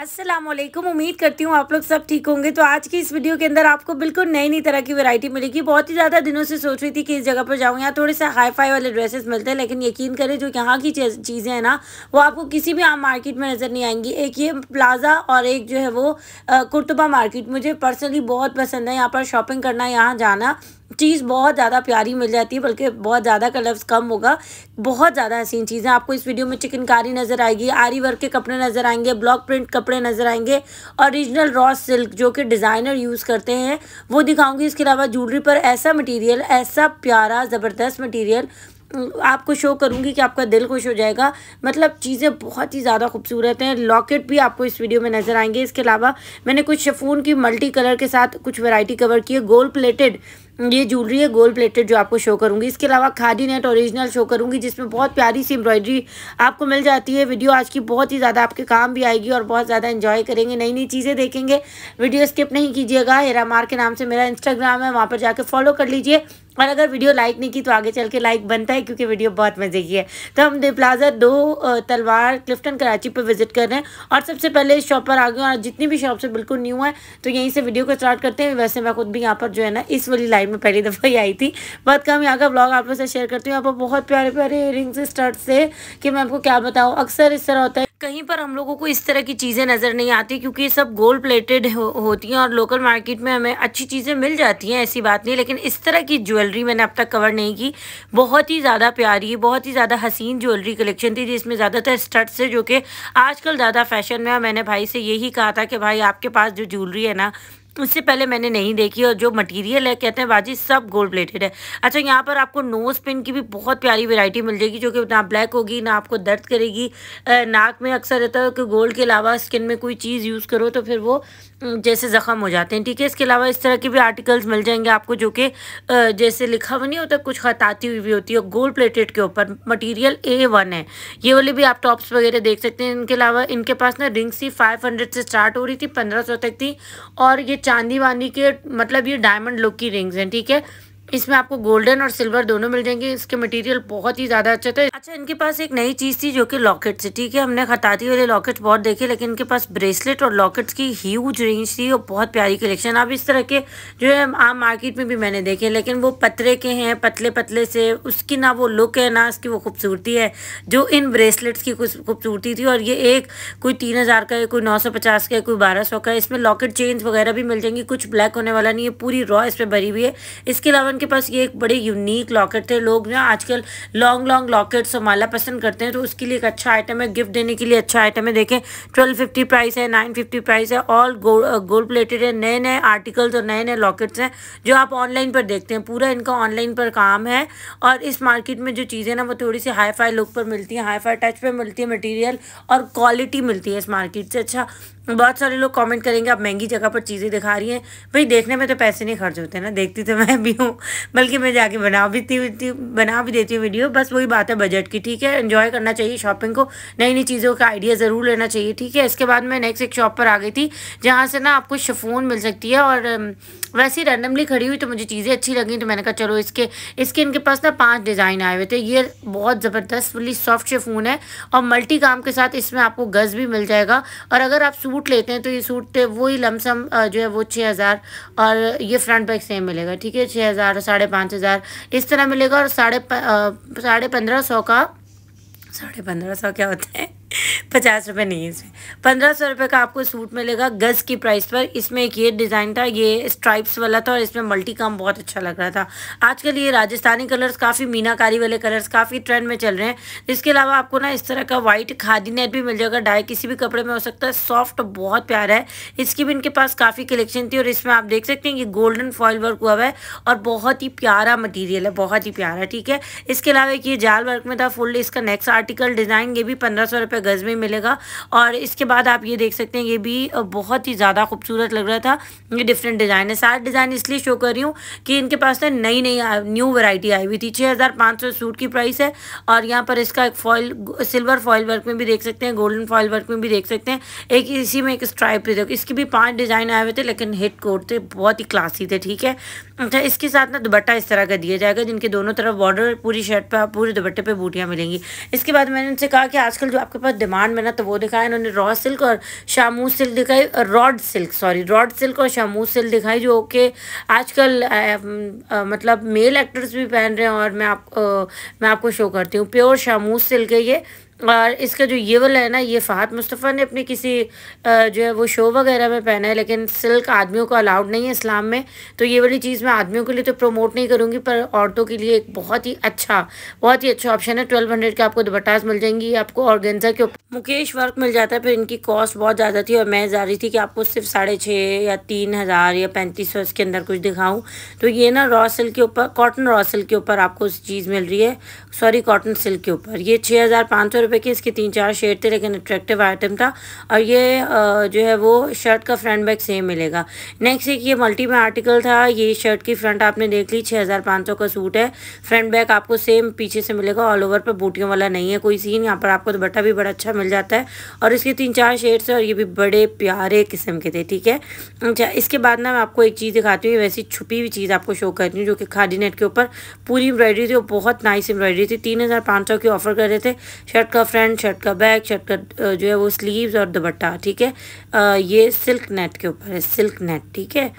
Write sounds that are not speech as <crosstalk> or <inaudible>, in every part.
असलम उम्मीद करती हूँ आप लोग सब ठीक होंगे तो आज की इस वीडियो के अंदर आपको बिल्कुल नई नई तरह की वैरायटी मिलेगी बहुत ही ज़्यादा दिनों से सोच रही थी कि इस जगह पर जाऊँ यहाँ थोड़े से हाई फाई वाले ड्रेसेस मिलते हैं लेकिन यकीन करें जो यहाँ की चीज़ें हैं ना वो आपको किसी भी आम मार्केट में नज़र नहीं आएंगी एक ये प्लाजा और एक जो है वो कुर्तबा मार्केट मुझे पर्सनली बहुत पसंद है यहाँ पर शॉपिंग करना यहाँ जाना चीज़ बहुत ज़्यादा प्यारी मिल जाती है बल्कि बहुत ज़्यादा का लफ्ज़ कम होगा बहुत ज़्यादा हसीन चीज़ें आपको इस वीडियो में चिकनकारी नज़र आएगी आरी वर्क के कपड़े नज़र आएंगे ब्लॉक प्रिंट कपड़े नज़र आएंगे ओरिजिनल रॉ सिल्क जो कि डिज़ाइनर यूज़ करते हैं वो दिखाऊंगी इसके अलावा जूलरी पर ऐसा मटीरियल ऐसा प्यारा ज़बरदस्त मटीरियल आपको शो करूँगी कि आपका दिल खुश हो जाएगा मतलब चीज़ें बहुत ही ज़्यादा खूबसूरत हैं लॉकेट भी आपको इस वीडियो में नज़र आएंगे इसके अलावा मैंने कुछ शफून की मल्टी कलर के साथ कुछ वैरायटी कवर की है गोल्ड प्लेटेड ये ज्वेलरी है गोल्ड प्लेटेड जो आपको शो करूँगी इसके अलावा खादी नेट औरिजिनल शो करूँगी जिसमें बहुत प्यारी सी एम्ब्रॉयडरी आपको मिल जाती है वीडियो आज की बहुत ही ज़्यादा आपके काम भी आएगी और बहुत ज़्यादा इन्जॉय करेंगे नई नई चीज़ें देखेंगे वीडियो स्किप नहीं कीजिएगा हेरा मार के नाम से मेरा इंस्टाग्राम है वहाँ पर जाकर फॉलो कर लीजिए और अगर वीडियो लाइक नहीं की तो आगे चल के लाइक बनता है क्योंकि वीडियो बहुत मज़े की है तो हम दे प्लाजा दो तलवार क्लिफ्टन कराची पर विजिट कर रहे हैं और सबसे पहले इस शॉप पर आ गए और जितनी भी शॉप्स है बिल्कुल न्यू है तो यहीं से वीडियो को स्टार्ट करते हैं वैसे मैं खुद भी यहाँ पर जो है ना इस वाली लाइन में पहली दफ़ा ही आई थी बहुत कम यहाँ का ब्लॉग आप लोग से शेयर करती हूँ यहाँ पर बहुत प्यारे प्यारे इयरिंग्स रिंग्स स्टर्ट से कि मैं आपको क्या बताऊँ अक्सर इस तरह होता है कहीं पर हम लोगों को इस तरह की चीज़ें नज़र नहीं आती क्योंकि ये सब गोल्ड प्लेटेड हो, होती हैं और लोकल मार्केट में हमें अच्छी चीज़ें मिल जाती हैं ऐसी बात नहीं लेकिन इस तरह की ज्वेलरी मैंने अब तक कवर नहीं की बहुत ही ज़्यादा प्यारी बहुत ही ज़्यादा हसीन ज्वेलरी कलेक्शन थी जिसमें ज़्यादातर स्टट्स से जो कि आजकल ज़्यादा फैशन में मैंने भाई से यही कहा था कि भाई आपके पास जो ज्वेलरी है ना उससे पहले मैंने नहीं देखी और जो मटेरियल है कहते हैं बाजी सब गोल्ड प्लेटेड है अच्छा यहाँ पर आपको नोज पिन की भी बहुत प्यारी वैरायटी मिल जाएगी जो कि ना ब्लैक होगी ना आपको दर्द करेगी नाक में अक्सर रहता है कि गोल्ड के अलावा स्किन में कोई चीज़ यूज़ करो तो फिर वो जैसे ज़ख़म हो जाते हैं ठीक है इसके अलावा इस तरह के भी आर्टिकल्स मिल जाएंगे आपको जो कि जैसे लिखा हुआ नहीं होता कुछ खताती हुई भी होती है गोल्ड प्लेटेड के ऊपर मटीरियल ए वन है ये वाले भी आप टॉप्स वगैरह देख सकते हैं इनके अलावा इनके पास ना रिंग्स ही फाइव हंड्रेड से स्टार्ट हो रही थी पंद्रह सौ तक थी और ये चांदी वांदी के मतलब ये डायमंड लुक की रिंग्स हैं ठीक है इसमें आपको गोल्डन और सिल्वर दोनों मिल जाएंगे इसके मटेरियल बहुत ही ज़्यादा अच्छा था अच्छा इनके पास एक नई चीज़ थी जो कि लॉकेट से ठीक है हमने खताती वाले लॉकेट बहुत देखे लेकिन इनके पास ब्रेसलेट और लॉकेट्स की ह्यूज रेंज थी और बहुत प्यारी कलेक्शन आप इस तरह के जो है आम मार्केट में भी मैंने देखे लेकिन वो पतरे के हैं पतले पतले से उसकी ना वो लुक है ना उसकी वो खूबसूरती है जो इन ब्रेसलेट्स की खूबसूरती थी और ये एक कोई तीन हज़ार का है कोई नौ सौ पचास का है कोई बारह सौ का है इसमें लॉकेट चेन्स वगैरह भी मिल जाएंगी कुछ ब्लैक होने वाला नहीं है पूरी रॉ इस पर भरी हुई है इसके अलावा उनके पास ये एक बड़े यूनिक लॉकेट थे लोग ना आजकल लॉन्ग लॉन्ग लॉकेट संभाला पसंद करते हैं तो उसके लिए एक अच्छा आइटम है गिफ्ट देने के लिए अच्छा आइटम है देखें ट्वेल्व फिफ्टी प्राइस है नाइन फिफ्टी प्राइस है ऑल गोल्ड प्लेटेड है नए नए आर्टिकल्स और नए नए लॉकेट्स हैं जो आप ऑनलाइन पर देखते हैं पूरा इनका ऑनलाइन पर काम है और इस मार्केट में जो चीज़ें ना वो थोड़ी सी हाई फाई लुक पर मिलती हैं हाई फाई टच पर मिलती है मटीरियल और क्वालिटी मिलती है इस मार्केट से अच्छा बहुत सारे लोग कमेंट करेंगे आप महंगी जगह पर चीज़ें दिखा रही हैं भाई देखने में तो पैसे नहीं खर्च होते ना देखती तो मैं भी हूँ बल्कि मैं जाके बना भी थी बना भी देती हूँ वीडियो बस वही बात है बजट की ठीक है इन्जॉय करना चाहिए शॉपिंग को नई नई चीज़ों का आइडिया ज़रूर लेना चाहिए ठीक है इसके बाद मैं नेक्स्ट एक शॉप पर आ गई थी जहाँ से ना आपको शफोन मिल सकती है और um, वैसे रैंडमली खड़ी हुई तो मुझे चीज़ें अच्छी लगी तो मैंने कहा चलो इसके इसके इनके पास ना पाँच डिज़ाइन आए हुए थे ये बहुत ज़बरदस्त वाली सॉफ्ट शेफून है और मल्टी काम के साथ इसमें आपको गज़ भी मिल जाएगा और अगर आप सूट लेते हैं तो ये सूट थे वही लमसम जो है वो छः हज़ार और ये फ्रंट बैग सेम मिलेगा ठीक है छः हज़ार साढ़े पाँच हज़ार इस तरह मिलेगा और साढ़े साढ़े पंद्रह सौ का साढ़े पंद्रह सौ क्या होता है पचास रुपये नहीं है इसमें पंद्रह सौ रुपये का आपको सूट मिलेगा गज़ की प्राइस पर इसमें एक ये डिज़ाइन था ये स्ट्राइप्स वाला था और इसमें मल्टी काम बहुत अच्छा लग रहा था आजकल ये राजस्थानी कलर्स काफ़ी मीनाकारी वाले कलर्स काफ़ी ट्रेंड में चल रहे हैं इसके अलावा आपको ना इस तरह का वाइट खादी नेट भी मिल जाएगा डाई किसी भी कपड़े में हो सकता है सॉफ्ट बहुत प्यारा है इसकी भी इनके पास काफ़ी कलेक्शन थी और इसमें आप देख सकते हैं ये गोल्डन फॉल वर्क हुआ हुआ है और बहुत ही प्यारा मटीरियल है बहुत ही प्यारा ठीक है इसके अलावा एक ये जाल वर्क में था फुल इसका नेक्स्ट आर्टिकल डिज़ाइन ये भी पंद्रह सौ रुपये गज़ में मिलेगा और इसके बाद आप ये देख सकते हैं ये भी बहुत ही ज़्यादा खूबसूरत लग रहा था ये डिफरेंट डिज़ाइन है सारे डिज़ाइन इसलिए शो कर रही हूँ कि इनके पास ना नई नई न्यू वैरायटी आई हुई थी छः हज़ार पाँच सौ सूट की प्राइस है और यहाँ पर इसका एक फॉयल सिल्वर फॉयल वर्क में भी देख सकते हैं गोल्डन फॉयल वर्क में भी देख सकते हैं एक इसी में एक स्ट्राइप भी देखो इसके भी पाँच डिज़ाइन आए हुए थे लेकिन हिट कोट थे बहुत ही क्लासी थे ठीक है अच्छा इसके साथ ना दुपट्टा इस तरह का दिया जाएगा जिनके दोनों तरफ बॉर्डर पूरी शर्ट पर पूरे दुपट्टे पर बूटियाँ मिलेंगी इसके बाद मैंने उनसे कहा कि आजकल जो आपके पास डिमांड में ना तो वो दिखाया इन्होंने रॉ सिल्क और शामू सिल्क दिखाई rod silk sorry rod silk और शामू सिल्क दिखाई जो कि आजकल मतलब मेल एक्टर्स भी पहन रहे हैं और मैं आप आ, मैं आपको शो करती हूँ प्योर शामू सिल्क है ये और इसका जो ये वाला है ना ये फ़हद मुस्तफ़ा ने अपने किसी जो है वो शो वगैरह में पहना है लेकिन सिल्क आदमियों को अलाउड नहीं है इस्लाम में तो ये वाली चीज़ मैं आदमियों के लिए तो प्रमोट नहीं करूँगी पर औरतों के लिए एक बहुत ही अच्छा बहुत ही अच्छा ऑप्शन है ट्वेल्व हंड्रेड के आपको दुपट्टाज मिल जाएंगी आपको ऑर्गेन्जा के मुकेश वर्क मिल जाता है फिर इनकी कॉस्ट बहुत ज़्यादा थी और मैं जा रही थी कि आपको सिर्फ साढ़े छः या तीन हज़ार या पैंतीस सौ इसके अंदर कुछ दिखाऊँ तो ये ना रॉ सिल्क के ऊपर कॉटन रॉ सिल्क के ऊपर आपको चीज़ मिल रही है सॉरी कॉटन सिल्क के ऊपर ये छः हज़ार पाँच सौ रुपए की इसके तीन चार शेड थे लेकिन अट्रैक्टिव आइटम था और ये जो है वो शर्ट का फ्रंट बैक सेम मिलेगा नेक्स्ट एक ये मल्टी में आर्टिकल था ये शर्ट की फ्रंट आपने देख ली छः का सूट है फ्रंट बैक आपको सेम पीछे से मिलेगा ऑल ओवर पर बूटियों वाला नहीं है कोई सीन यहाँ पर आपको दुबट्टा भी बड़ा अच्छा मिल जाता है और इसके तीन चार शेड्स और ये भी बड़े प्यारे किस्म के थे ठीक है अच्छा इसके बाद ना मैं आपको एक चीज़ दिखाती हूँ वैसी छुपी हुई चीज़ आपको शो करती हूँ जो कि खादी नेट के ऊपर पूरी एम्ब्रॉयडरी थी और बहुत नाइस एम्ब्रॉयडरी थी तीन हज़ार पाँच सौ की ऑफर कर रहे थे शर्ट का फ्रंट शर्ट का बैक शर्ट का जो है वो स्लीव्स और दुपट्टा ठीक है ये सिल्क नेट के ऊपर है सिल्क नेट ठीक है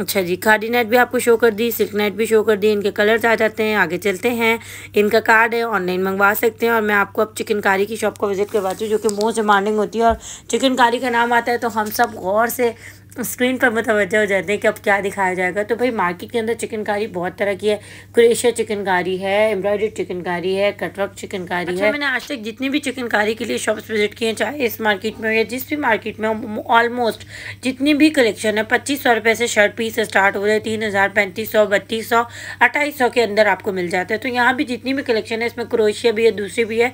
अच्छा जी खादी नेट भी आपको शो कर दी सिल्क नेट भी शो कर दी इनके कलर्स आ जाते हैं आगे चलते हैं इनका कार्ड है ऑनलाइन मंगवा सकते हैं और मैं आपको अब चिकनकारी की शॉप को विज़िट करवाती हूँ जो कि मोस्ट डिमांडिंग होती है और चिकनकारी का नाम आता है तो हम सब गौर से स्क्रीन पर मुतवजह मतलब हो जाते हैं कि अब क्या दिखाया जाएगा तो भाई मार्केट के अंदर चिकनकारी बहुत तरह की है क्रेशिया चिकनकारी है एम्ब्रॉयडरी चिकनकारी है कटवर्क चिकनकारी अच्छा, है मैंने आज तक जितनी भी चिकनकारी के लिए शॉप्स विजिट किए हैं चाहे इस मार्केट में हो या जिस भी मार्केट में हो ऑलमोस्ट जितनी भी कलेक्शन है पच्चीस सौ रुपये से शर्ट पीस स्टार्ट हो रहे हैं तीन हज़ार पैंतीस सौ बत्तीस सौ अट्ठाईस सौ के अंदर आपको मिल जाता है तो यहाँ भी जितनी भी कलेक्शन है इसमें क्रोशिया भी है दूसरी भी है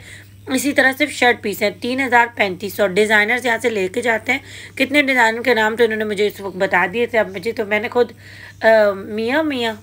इसी तरह सिर्फ शर्ट पीस है तीन हज़ार पैंतीस सौ डिज़ाइनर्स यहाँ से लेके जाते हैं कितने डिज़ाइनर के नाम तो इन्होंने मुझे इस वक्त बता दिए थे अब मुझे तो मैंने खुद मियाँ मियाँ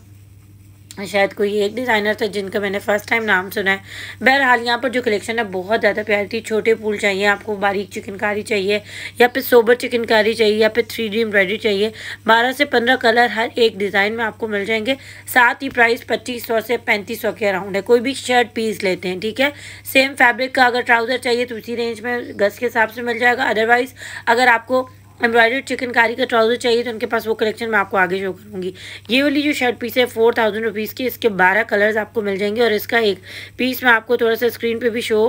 शायद कोई एक डिज़ाइनर था जिनका मैंने फ़र्स्ट टाइम नाम सुना है बहरहाल यहाँ पर जो कलेक्शन है बहुत ज़्यादा प्यारी थी छोटे फूल चाहिए आपको बारीक चिकनकारी चाहिए या फिर सोबर चिकनकारी चाहिए या फिर थ्री डी एम्ब्रॉयडरी चाहिए बारह से पंद्रह कलर हर एक डिज़ाइन में आपको मिल जाएंगे साथ ही प्राइस पच्चीस सौ से पैंतीस सौ के अराउंड है कोई भी शर्ट पीस लेते हैं ठीक है सेम फैब्रिक का अगर ट्राउज़र चाहिए तो उसी रेंज में गज के हिसाब से मिल जाएगा अदरवाइज़ अगर आपको एम्ब्रॉयडर्ड चिकनकारी का ट्राउज़र चाहिए तो उनके पास वो कलेक्शन मैं आपको आगे शो करूँगी ये वाली जो शर्ट पीस है फोर थाउजेंड रुपीज़ की इसके बारह कलर्स आपको मिल जाएंगे और इसका एक पीस मैं आपको थोड़ा सा स्क्रीन पे भी शो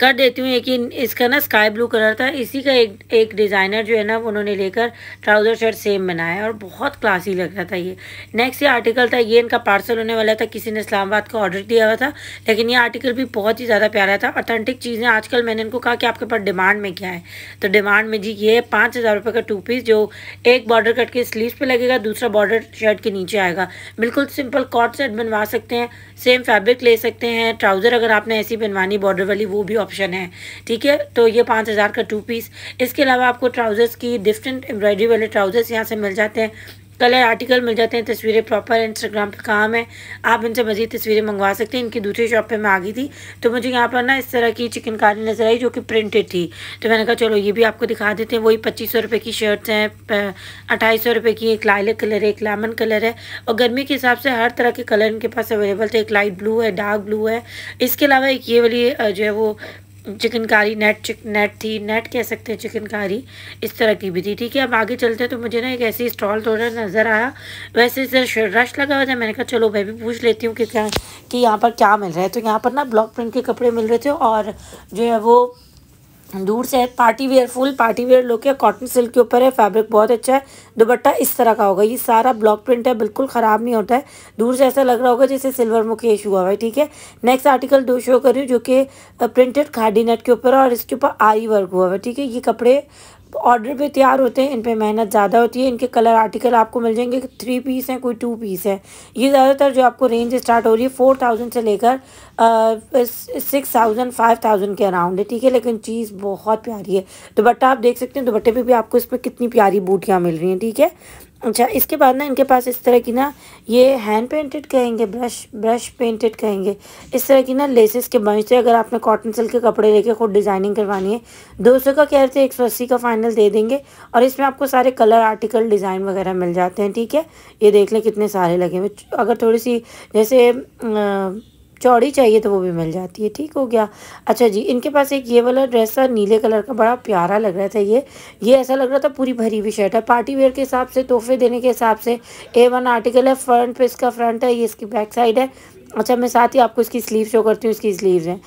कर देती हूँ एक इसका ना स्काई ब्लू कलर था इसी का एक एक डिज़ाइनर जो है ना उन्होंने लेकर ट्राउज़र शर्ट सेम बनाया और बहुत क्लासी लग रहा था ये नेक्स्ट ये आर्टिकल था ये इनका पार्सल होने वाला था किसी ने इस्लामाबाद का ऑर्डर दिया हुआ था लेकिन ये आर्टिकल भी बहुत ही ज़्यादा प्यारा था ऑथेंटिक चीज़ें आजकल मैंने इनको कहा कि आपके पास डिमांड में क्या है तो डिमांड में जी ये है पाँच हज़ार रुपये का टू पीस जो एक बॉर्डर कट के स्लीव पर लगेगा दूसरा बॉर्डर शर्ट के नीचे आएगा बिल्कुल सिंपल कॉट सेट बनवा सकते हैं सेम फैब्रिक ले सकते हैं ट्राउज़र अगर आपने ऐसी बनवानी बॉर्डर वाली वो भी ऑप्शन है ठीक है तो ये पाँच हज़ार का टू पीस इसके अलावा आपको ट्राउज़र्स की डिफरेंट एम्ब्रॉयडरी वाले ट्राउज़र्स यहाँ से मिल जाते हैं कलर आर्टिकल मिल जाते हैं तस्वीरें प्रॉपर इंस्टाग्राम पे काम है आप इनसे मज़ीद तस्वीरें मंगवा सकते हैं इनकी दूसरी शॉप पे मैं आ गई थी तो मुझे यहाँ पर ना इस तरह की चिकनकारी नज़र आई जो कि प्रिंटेड थी तो मैंने कहा चलो ये भी आपको दिखा देते हैं वही पच्चीस सौ रुपये की शर्ट्स हैं अट्ठाईस सौ रुपये की एक लाइलक कलर है एक लेमन कलर है और गर्मी के हिसाब से हर तरह के कलर इनके पास अवेलेबल थे एक लाइट ब्लू है डार्क ब्लू है इसके अलावा एक ये वाली जो है वो चिकनकारी नेट चिक नेट थी नेट कह सकते हैं चिकनकारी इस तरह की भी थी ठीक है अब आगे चलते हैं तो मुझे ना एक ऐसी स्टॉल थोड़ा नज़र आया वैसे इधर रश लगा हुआ था मैंने कहा चलो मैं भी पूछ लेती हूँ कि क्या कि यहाँ पर क्या मिल रहा है तो यहाँ पर ना ब्लॉक प्रिंट के कपड़े मिल रहे थे और जो है वो दूर से है party wear full party wear look है कॉटन सिल्क के ऊपर है फैब्रिक बहुत अच्छा है दुपट्टा इस तरह का होगा ये सारा ब्लॉक प्रिंट है बिल्कुल ख़राब नहीं होता है दूर से ऐसा लग रहा होगा जैसे सिल्वर मुकेश हुआ हुआ है ठीक है नेक्स्ट आर्टिकल दो शो कर रही हूँ जो कि प्रिंटेड खाडी नेट के ऊपर है और इसके ऊपर आई वर्क हुआ हुआ है ठीक है ये कपड़े ऑर्डर पे तैयार होते हैं इन पे मेहनत ज़्यादा होती है इनके कलर आर्टिकल आपको मिल जाएंगे थ्री पीस हैं कोई टू पीस है ये ज़्यादातर जो आपको रेंज स्टार्ट हो रही है फोर थाउजेंड से लेकर सिक्स थाउजेंड फाइव थाउजेंड के अराउंड है ठीक है लेकिन चीज़ बहुत प्यारी है दुपट्टा आप देख सकते हैं दुपट्टे पे भी आपको इस पर कितनी प्यारी बूटियाँ मिल रही हैं ठीक है अच्छा इसके बाद ना इनके पास इस तरह की ना ये हैंड पेंटेड कहेंगे ब्रश ब्रश पेंटेड कहेंगे इस तरह की ना लेसेस के बंच थे अगर आपने कॉटन सिल्क के कपड़े लेके खुद डिज़ाइनिंग करवानी है दो सौ का कह रहे थे एक सौ अस्सी का फाइनल दे देंगे और इसमें आपको सारे कलर आर्टिकल डिज़ाइन वगैरह मिल जाते हैं ठीक है ये देख लें कितने सारे लगे हुए अगर थोड़ी सी जैसे आ, चौड़ी चाहिए तो वो भी मिल जाती है ठीक हो गया अच्छा जी इनके पास एक ये वाला ड्रेस था नीले कलर का बड़ा प्यारा लग रहा था ये ये ऐसा लग रहा था पूरी भरी हुई शर्ट है पार्टी वेयर के हिसाब से तोहफे देने के हिसाब से ए वन आर्टिकल है फ्रंट पे इसका फ्रंट है ये इसकी बैक साइड है अच्छा मैं साथ ही आपको इसकी स्लीव शो करती हूँ इसकी स्लीव्स हैं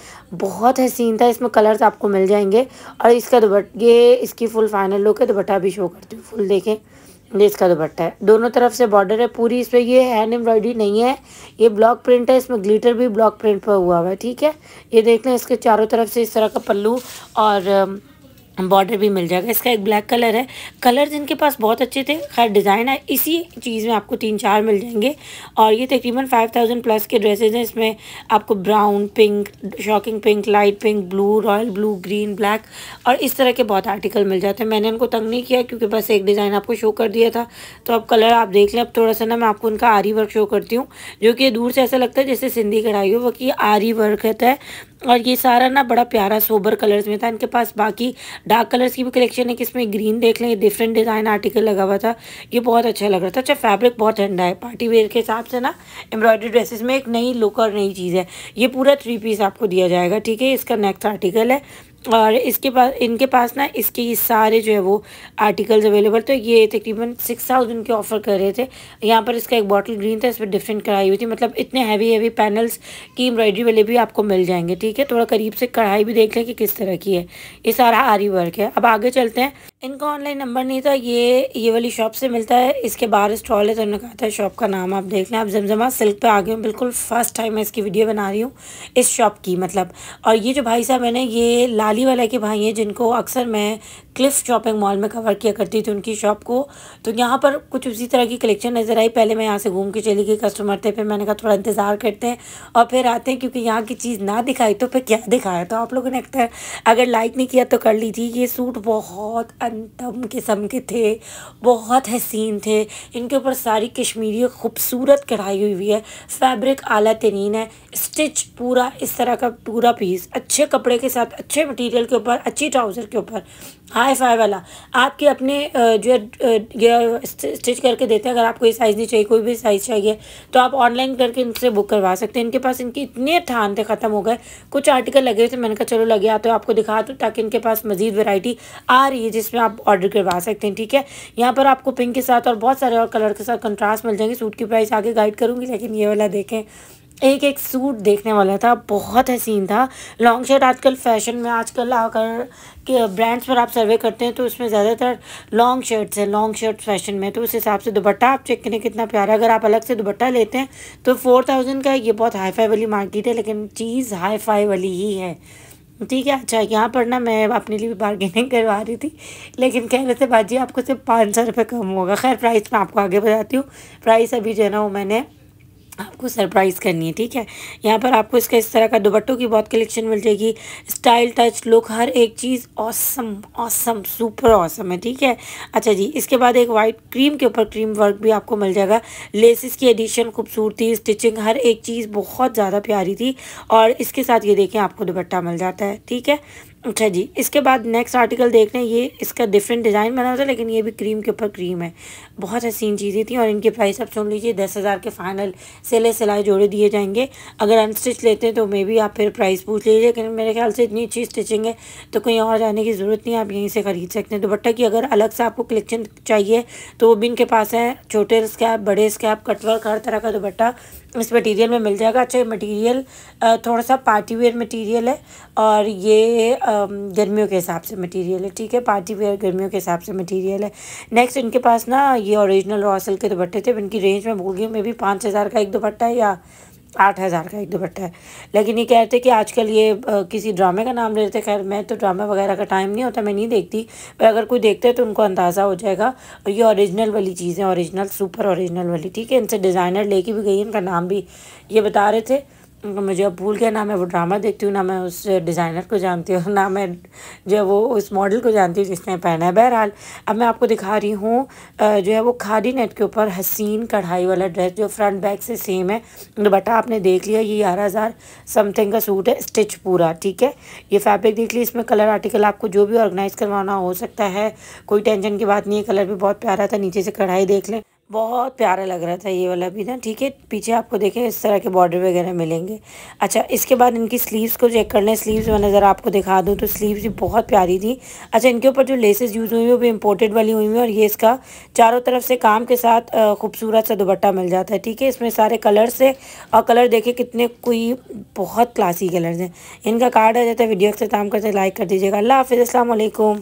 बहुत हसीन था इसमें कलर्स आपको मिल जाएंगे और इसका दुबट ये इसकी फुल फाइनल लुक है दुबट्टा भी शो करती हूँ फुल देखें इसका दुपट्टा है दोनों तरफ से बॉर्डर है पूरी इसमें ये हैंड एम्ब्रॉयडरी नहीं है ये ब्लॉक प्रिंट है इसमें ग्लिटर भी ब्लॉक प्रिंट पर हुआ हुआ है ठीक है ये देख लें इसके चारों तरफ से इस तरह का पल्लू और um, बॉर्डर भी मिल जाएगा इसका एक ब्लैक कलर है कलर जिनके पास बहुत अच्छे थे खैर डिज़ाइन है इसी चीज़ में आपको तीन चार मिल जाएंगे और ये तकरीबन फाइव थाउजेंड प्लस के ड्रेसेज हैं इसमें आपको brown pink shocking pink light pink blue royal blue green black और इस तरह के बहुत आर्टिकल मिल जाते हैं मैंने उनको तंग नहीं किया क्योंकि बस एक डिज़ाइन आपको शो कर दिया था तो अब कलर आप देख लें अब थोड़ा सा ना मैं आपको उनका आरी वर्क शो करती हूँ जो कि दूर से ऐसा लगता है जैसे सिंधी कढ़ाई हो वो कि आरी वर्क है तो और ये सारा ना बड़ा प्यारा सोबर कलर्स में था इनके पास बाकी डार्क कलर्स की भी कलेक्शन है कि इसमें ग्रीन देख लें डिफरेंट डिज़ाइन आर्टिकल लगा हुआ था ये बहुत अच्छा लग रहा था अच्छा फैब्रिक बहुत ठंडा है पार्टी वेयर के हिसाब से ना एम्ब्रॉयडरी ड्रेसेस में एक नई लुक और नई चीज़ है ये पूरा थ्री पीस आपको दिया जाएगा ठीक है इसका नेक्स्ट आर्टिकल है और इसके पास इनके पास ना इसके ये सारे जो है वो आर्टिकल्स अवेलेबल तो ये तकरीबन सिक्स थाउजेंड के ऑफ़र कर रहे थे यहाँ पर इसका एक बॉटल ग्रीन था इस पर डिफरेंट कढ़ाई हुई थी मतलब इतने हैवी हैवी पैनल्स की एम्ब्रॉयडरी वाले भी आपको मिल जाएंगे ठीक है थोड़ा करीब से कढ़ाई भी देख लें कि किस तरह की है ये सारा आरी वर्क है अब आगे चलते हैं इनका ऑनलाइन नंबर नहीं था ये ये वाली शॉप से मिलता है इसके बाहर स्टॉल है तो उन्होंने कहा था शॉप का नाम आप देख लें आप जमजमा सिल्क पे आ गए हूँ बिल्कुल फर्स्ट टाइम मैं इसकी वीडियो बना रही हूँ इस शॉप की मतलब और ये जो भाई साहब है ना ये लाली वाला के भाई हैं जिनको अक्सर मैं क्लिफ शॉपिंग मॉल में कवर किया करती थी उनकी शॉप को तो यहाँ पर कुछ उसी तरह की कलेक्शन नज़र आई पहले मैं यहाँ से घूम के चली गई कस्टमर थे फिर मैंने कहा थोड़ा इंतज़ार करते हैं और फिर आते हैं क्योंकि यहाँ की चीज़ ना दिखाई तो फिर क्या दिखाया तो आप लोगों ने अक्सर अगर लाइक नहीं किया तो कर लीजिए ये सूट बहुत फैंटम किस्म के थे बहुत हसीन थे इनके ऊपर सारी कश्मीरी खूबसूरत कढ़ाई हुई हुई है फैब्रिक आला तरीन है स्टिच पूरा इस तरह का पूरा पीस अच्छे कपड़े के साथ अच्छे मटेरियल के ऊपर अच्छी ट्राउज़र के ऊपर हाई फाई वाला आपके अपने जो है स्टिच करके देते हैं अगर आपको ये साइज़ नहीं चाहिए कोई भी साइज़ चाहिए तो आप ऑनलाइन करके इनसे बुक करवा सकते हैं इनके पास इनके इतने ठान थे ख़त्म हो गए कुछ आर्टिकल लगे हुए थे मैंने कहा चलो लगे आते तो आपको दिखा दूँ ताकि इनके पास मजीद वैरायटी आ रही है जिसमें आप ऑर्डर करवा सकते हैं ठीक है यहाँ पर आपको पिंक के साथ और बहुत सारे और कलर के साथ कंट्रास्ट मिल जाएंगे सूट की प्राइस आगे गाइड करूँगी लेकिन ये वाला देखें एक एक सूट देखने वाला था बहुत हसीन था लॉन्ग शर्ट आजकल फैशन में आजकल आकर के ब्रांड्स पर आप सर्वे करते हैं तो उसमें ज़्यादातर लॉन्ग शर्ट्स है लॉन्ग शर्ट फैशन में तो उस हिसाब से दुपट्टा आप चेक करें कितना प्यारा अगर आप अलग से दुपट्टा लेते हैं तो फोर थाउजेंड का ये बहुत हाई फाई वाली मार्केट है लेकिन चीज़ हाई फाई वाली ही है ठीक है अच्छा यहाँ पर ना मैं अपने लिए भी बार्गेनिंग <laughs> करवा रही थी लेकिन कह रहे थे बाजी आपको सिर्फ पाँच सौ रुपये कम होगा खैर प्राइस मैं आपको आगे बताती हूँ प्राइस अभी जो है ना वो मैंने आपको सरप्राइज़ करनी है ठीक है यहाँ पर आपको इसका इस तरह का दुपट्टों की बहुत कलेक्शन मिल जाएगी स्टाइल टच लुक हर एक चीज़ औसम औसम सुपर औसम है ठीक है अच्छा जी इसके बाद एक वाइट क्रीम के ऊपर क्रीम वर्क भी आपको मिल जाएगा लेसिस की एडिशन खूबसूरती स्टिचिंग हर एक चीज़ बहुत ज़्यादा प्यारी थी और इसके साथ ये देखें आपको दुपट्टा मिल जाता है ठीक है अच्छा जी इसके बाद नेक्स्ट आर्टिकल देख लें ये इसका डिफरेंट डिज़ाइन बना हुआ था लेकिन ये भी क्रीम के ऊपर क्रीम है बहुत हसीन चीज़ें थी और इनके प्राइस आप सुन लीजिए दस हज़ार के फाइनल सिले सिलाई जोड़े दिए जाएंगे अगर अनस्टिच लेते हैं तो मे भी आप फिर प्राइस पूछ लीजिए लेकिन मेरे ख्याल से इतनी अच्छी स्टिचिंग है तो कहीं और जाने की ज़रूरत नहीं आप यहीं से ख़रीद सकते हैं दुपट्टा तो की अगर अलग से आपको कलेक्शन चाहिए तो वो भी इनके पास है छोटे स्कैप बड़े स्कैप कटवर्क हर तरह का दुपट्टा तो इस मटीरियल में मिल जाएगा अच्छा मटीरियल थोड़ा सा पार्टीवेयर मटीरियल है और ये गर्मियों के हिसाब से मटेरियल है ठीक है पार्टी वेयर गर्मियों के हिसाब से मटेरियल है नेक्स्ट इनके पास ना ये ओरिजिनल रॉसल के दुपट्टे थे इनकी रेंज में भूल गई मे भी पाँच हज़ार का एक दुपट्टा है या आठ हज़ार का एक दुपट्टा है लेकिन ये कहते कि आजकल ये आ, किसी ड्रामे का नाम लेते खैर मैं तो ड्रामा वगैरह का टाइम नहीं होता मैं नहीं देखती पर अगर कोई देखता है तो उनको अंदाज़ा हो जाएगा और ये ओरिजिनल वाली चीज़ें ओरिजिनल सुपर ओरिजिनल वाली ठीक है इनसे डिज़ाइनर लेके भी गई इनका नाम भी ये बता रहे थे मुझे अब भूल गया ना मैं वो ड्रामा देखती हूँ ना मैं उस डिज़ाइनर को जानती हूँ ना मैं जो है वो उस मॉडल को जानती हूँ जिसने पहना है बहरहाल अब मैं आपको दिखा रही हूँ जो है वो खादी नेट के ऊपर हसीन कढ़ाई वाला ड्रेस जो फ्रंट बैक से सेम है दुपट्टा आपने देख लिया ये ग्यारह हज़ार समथिंग का सूट है स्टिच पूरा ठीक है ये फैब्रिक देख लीजिए इसमें कलर आर्टिकल आपको जो भी ऑर्गेनाइज़ करवाना हो सकता है कोई टेंशन की बात नहीं है कलर भी बहुत प्यारा था नीचे से कढ़ाई देख लें बहुत प्यारा लग रहा था ये वाला भी ना ठीक है पीछे आपको देखें इस तरह के बॉर्डर वगैरह मिलेंगे अच्छा इसके बाद इनकी स्लीव्स को चेक कर लें स्लीव्स मैं नज़र आपको दिखा दूँ तो स्लीव्स भी बहुत प्यारी थी अच्छा इनके ऊपर जो लेसेस यूज़ हुई हैं वो भी इम्पोर्टेड वाली हुई हैं और ये इसका चारों तरफ से काम के साथ खूबसूरत सा दुपट्टा मिल जाता है ठीक है इसमें सारे कलर्स है और कलर देखे कितने कोई बहुत क्लासी कलर्स हैं इनका कार्ड आ जाता है वीडियो से काम करते लाइक कर दीजिएगा अल्लाह हाफिज़ असल